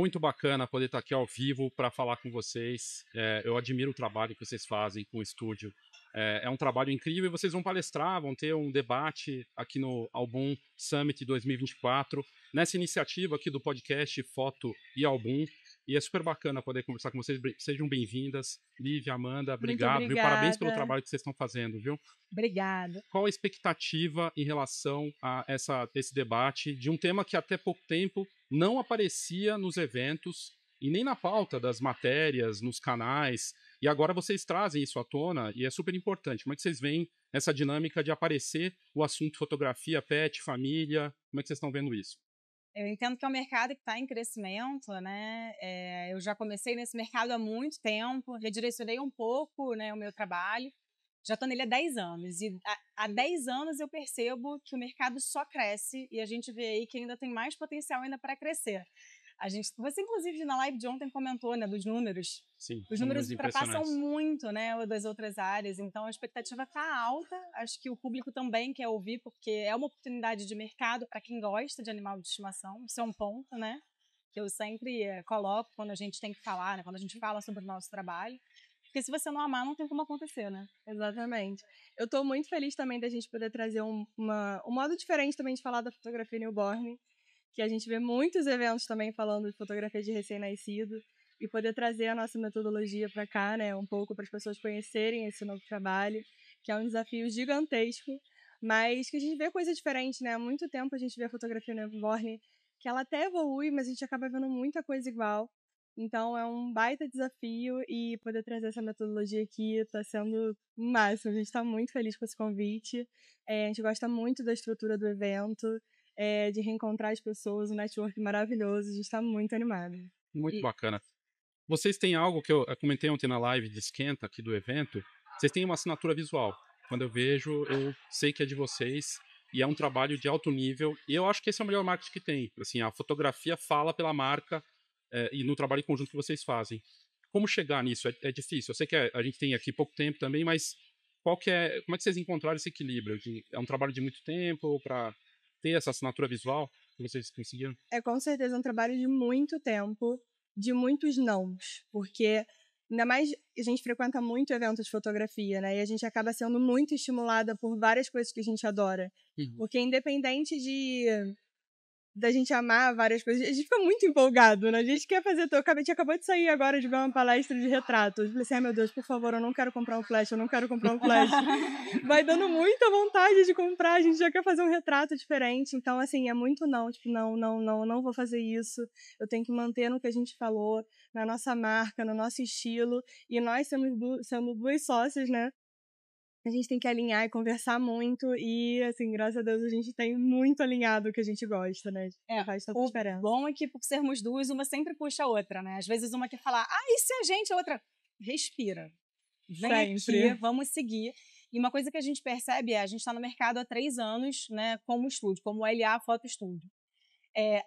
muito bacana poder estar aqui ao vivo para falar com vocês. É, eu admiro o trabalho que vocês fazem com o estúdio. É, é, um trabalho incrível e vocês vão palestrar, vão ter um debate aqui no Album Summit 2024, nessa iniciativa aqui do podcast Foto e Album. E é super bacana poder conversar com vocês. Sejam bem-vindas. Lívia, Amanda, obrigado. Obrigada. Parabéns pelo trabalho que vocês estão fazendo, viu? Obrigada. Qual a expectativa em relação a essa, esse debate de um tema que até pouco tempo não aparecia nos eventos e nem na pauta das matérias, nos canais. E agora vocês trazem isso à tona e é super importante. Como é que vocês veem essa dinâmica de aparecer o assunto fotografia, pet, família? Como é que vocês estão vendo isso? Eu entendo que é um mercado que está em crescimento, né? É, eu já comecei nesse mercado há muito tempo, redirecionei um pouco né, o meu trabalho, já estou nele há 10 anos. E há 10 anos eu percebo que o mercado só cresce e a gente vê aí que ainda tem mais potencial ainda para crescer. A gente, você, inclusive, na live de ontem comentou né, dos números. Sim. Os números ultrapassam muito né, das outras áreas, então a expectativa está alta. Acho que o público também quer ouvir, porque é uma oportunidade de mercado para quem gosta de animal de estimação. Isso é um ponto, né? Que eu sempre eh, coloco quando a gente tem que falar, né, quando a gente fala sobre o nosso trabalho. Porque se você não amar, não tem como acontecer, né? Exatamente. Eu estou muito feliz também da gente poder trazer um, uma, um modo diferente também de falar da fotografia newborn, que a gente vê muitos eventos também falando de fotografia de recém-nascido e poder trazer a nossa metodologia para cá, né, um pouco para as pessoas conhecerem esse novo trabalho, que é um desafio gigantesco, mas que a gente vê coisa diferente, né? Há muito tempo a gente vê a fotografia newborn que ela até evolui, mas a gente acaba vendo muita coisa igual. Então é um baita desafio e poder trazer essa metodologia aqui está sendo o máximo. A gente está muito feliz com esse convite. É, a gente gosta muito da estrutura do evento, é, de reencontrar as pessoas, um network maravilhoso. A gente está muito animado. Muito e... bacana. Vocês têm algo que eu comentei ontem na live de esquenta aqui do evento. Vocês têm uma assinatura visual. Quando eu vejo, eu sei que é de vocês e é um trabalho de alto nível. E eu acho que esse é o melhor marketing que tem. Assim, a fotografia fala pela marca eh, e no trabalho em conjunto que vocês fazem. Como chegar nisso? É, é difícil. Eu sei que é, a gente tem aqui pouco tempo também, mas qual que é, como é que vocês encontraram esse equilíbrio? É um trabalho de muito tempo para ter essa assinatura visual que vocês conseguiram? É com certeza é um trabalho de muito tempo, de muitos nãos, porque ainda mais a gente frequenta muito eventos de fotografia, né? E a gente acaba sendo muito estimulada por várias coisas que a gente adora. Uhum. Porque independente de da gente amar várias coisas. A gente fica muito empolgado, né? A gente quer fazer. Eu acabei, a gente acabou de sair agora de ver uma palestra de retratos. Eu falei assim: ai meu Deus, por favor, eu não quero comprar um flash, eu não quero comprar um flash. Vai dando muita vontade de comprar, a gente já quer fazer um retrato diferente. Então, assim, é muito não, tipo, não, não, não, não vou fazer isso. Eu tenho que manter no que a gente falou, na nossa marca, no nosso estilo. E nós somos, somos duas sócias, né? a gente tem que alinhar e conversar muito. E, assim, graças a Deus, a gente tem muito alinhado o que a gente gosta, né? É, faz tanta o diferença. bom é que, por sermos duas, uma sempre puxa a outra, né? Às vezes uma quer falar, ah, e se a gente? A outra, respira. Vem sempre. aqui, vamos seguir. E uma coisa que a gente percebe é, a gente está no mercado há três anos, né? Como estúdio, como LA Foto Estúdio. É,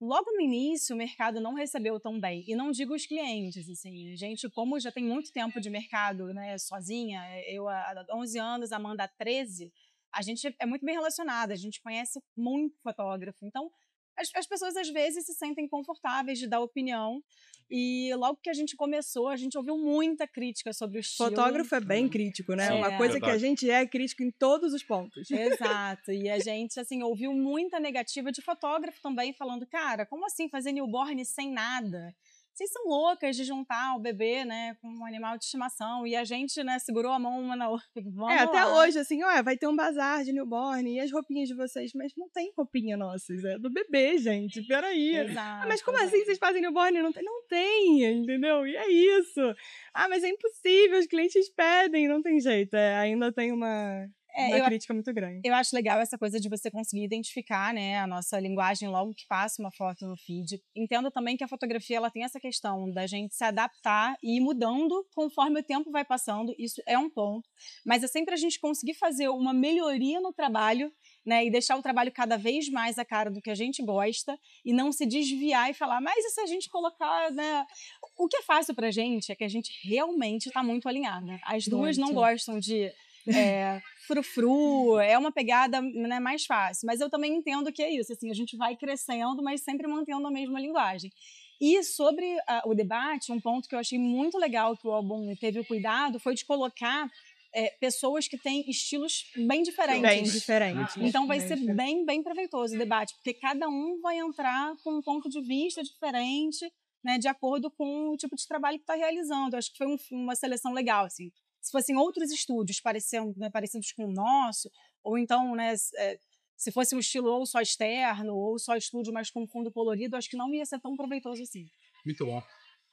Logo no início, o mercado não recebeu tão bem, e não digo os clientes, assim, gente, como já tem muito tempo de mercado, né, sozinha, eu há 11 anos, Amanda há 13, a gente é muito bem relacionada, a gente conhece muito fotógrafo, então as, as pessoas às vezes se sentem confortáveis de dar opinião. E logo que a gente começou, a gente ouviu muita crítica sobre o estilo. Fotógrafo é bem uhum. crítico, né? É. Uma coisa que a gente é crítico em todos os pontos. Exato. E a gente, assim, ouviu muita negativa de fotógrafo também, falando, cara, como assim fazer newborn sem nada? vocês são loucas de juntar o bebê, né, com um animal de estimação. E a gente, né, segurou a mão uma na outra. Tipo, é, até lá. hoje, assim, ó, vai ter um bazar de newborn e as roupinhas de vocês, mas não tem roupinha nossa, é do bebê, gente, peraí. Exato. Ah, mas como assim vocês fazem newborn? Não tem, não tem, entendeu? E é isso. Ah, mas é impossível, os clientes pedem, não tem jeito. É, ainda tem uma é, uma eu, crítica muito grande. Eu acho legal essa coisa de você conseguir identificar, né, a nossa linguagem logo que passa uma foto no feed. Entendo também que a fotografia ela tem essa questão da gente se adaptar e ir mudando conforme o tempo vai passando. Isso é um ponto, mas é sempre a gente conseguir fazer uma melhoria no trabalho né, e deixar o trabalho cada vez mais a cara do que a gente gosta e não se desviar e falar, mas e se a gente colocar, né? O que é fácil pra gente é que a gente realmente está muito alinhada. As duas muito. não gostam de é, frufru, é uma pegada né, mais fácil. Mas eu também entendo que é isso, assim, a gente vai crescendo, mas sempre mantendo a mesma linguagem. E sobre ah, o debate, um ponto que eu achei muito legal que o álbum teve o cuidado foi de colocar é, pessoas que têm estilos bem diferentes. Bem diferentes. Ah, então vai ser bem, bem proveitoso o debate, porque cada um vai entrar com um ponto de vista diferente, né, de acordo com o tipo de trabalho que está realizando. Eu acho que foi um, uma seleção legal, assim se fossem outros estúdios parecendo, né, parecidos com o nosso, ou então, né, é, se fosse um estilo ou só externo, ou só estúdio, mas com fundo colorido, acho que não ia ser tão proveitoso assim. Muito bom.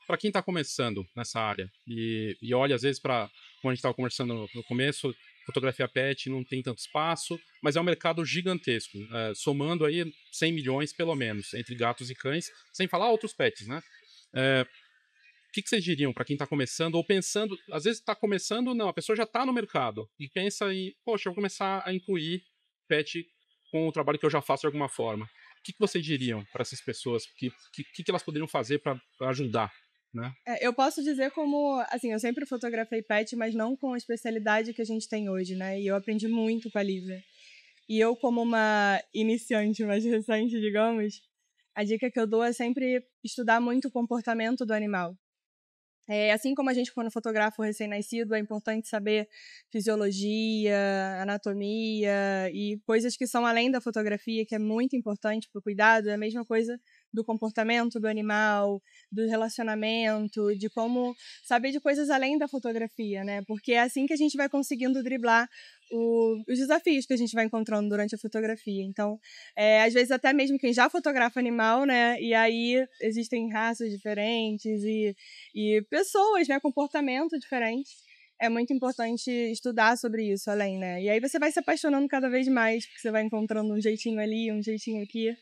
Para quem está começando nessa área e, e olha, às vezes, para como a gente estava conversando no começo, fotografia pet não tem tanto espaço, mas é um mercado gigantesco, é, somando aí 100 milhões pelo menos, entre gatos e cães, sem falar outros pets, né? É, que, que vocês diriam para quem está começando ou pensando? Às vezes está começando, não, a pessoa já está no mercado e pensa em, poxa, eu vou começar a incluir pet com o trabalho que eu já faço de alguma forma. O que, que vocês diriam para essas pessoas? O que, que, que elas poderiam fazer para ajudar? Né? É, eu posso dizer como, assim, eu sempre fotografei pet, mas não com a especialidade que a gente tem hoje, né? E eu aprendi muito com a Lívia. E eu, como uma iniciante mais recente, digamos, a dica que eu dou é sempre estudar muito o comportamento do animal. É, assim como a gente, for no fotógrafo recém-nascido, é importante saber fisiologia, anatomia e coisas que são além da fotografia, que é muito importante para o cuidado. É a mesma coisa do comportamento do animal, do relacionamento, de como saber de coisas além da fotografia, né? Porque é assim que a gente vai conseguindo driblar o, os desafios que a gente vai encontrando durante a fotografia. Então, é, às vezes até mesmo quem já fotografa animal, né? E aí existem raças diferentes e, e pessoas, né? Comportamento diferente. É muito importante estudar sobre isso além, né? E aí você vai se apaixonando cada vez mais, porque você vai encontrando um jeitinho ali, um jeitinho aqui.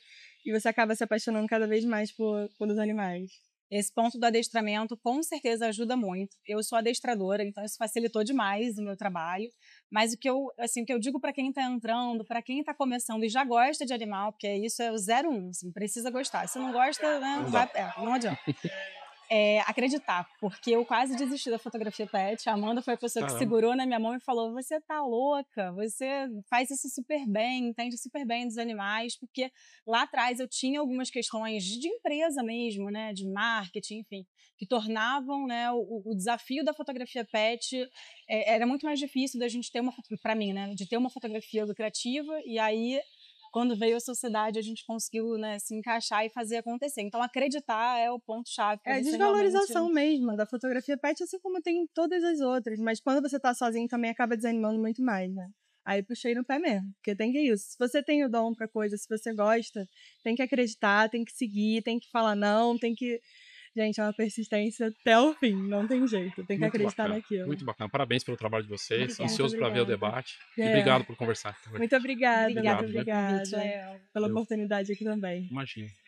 E você acaba se apaixonando cada vez mais por, por os animais. Esse ponto do adestramento com certeza ajuda muito. Eu sou adestradora, então isso facilitou demais o meu trabalho, mas o que eu, assim, o que eu digo para quem está entrando, para quem está começando e já gosta de animal, porque isso é o 01, um, assim, precisa gostar. Se não gosta, né, não, vai, é, não adianta. é, acreditar, porque eu quase desisti da fotografia pet. A Amanda foi a pessoa Caramba. que segurou na minha mão e falou: Você tá louca, você faz isso super bem, entende super bem dos animais, porque lá atrás eu tinha algumas questões de empresa mesmo, né, de marketing, enfim, que tornavam né, o, o desafio da fotografia pet é, era muito mais difícil da gente ter uma, para mim, né, de ter uma fotografia lucrativa. E aí quando veio a sociedade, a gente conseguiu né, se encaixar e fazer acontecer. Então, acreditar é o ponto-chave. É a desvalorização realmente... mesmo da fotografia pet, assim como tem todas as outras. Mas quando você está sozinho, também acaba desanimando muito mais, né? Aí puxei no pé mesmo, porque tem que isso. Se você tem o dom para coisa, se você gosta, tem que acreditar, tem que seguir, tem que falar não, tem que Gente, é uma persistência até o fim, não tem jeito, tem que muito acreditar bacana, naquilo. Muito bacana, parabéns pelo trabalho de vocês, obrigada, ansioso para ver o debate. É. E obrigado por conversar. Muito obrigada, obrigada, obrigada, obrigada, é obrigada pela Eu... oportunidade aqui também. Imagina.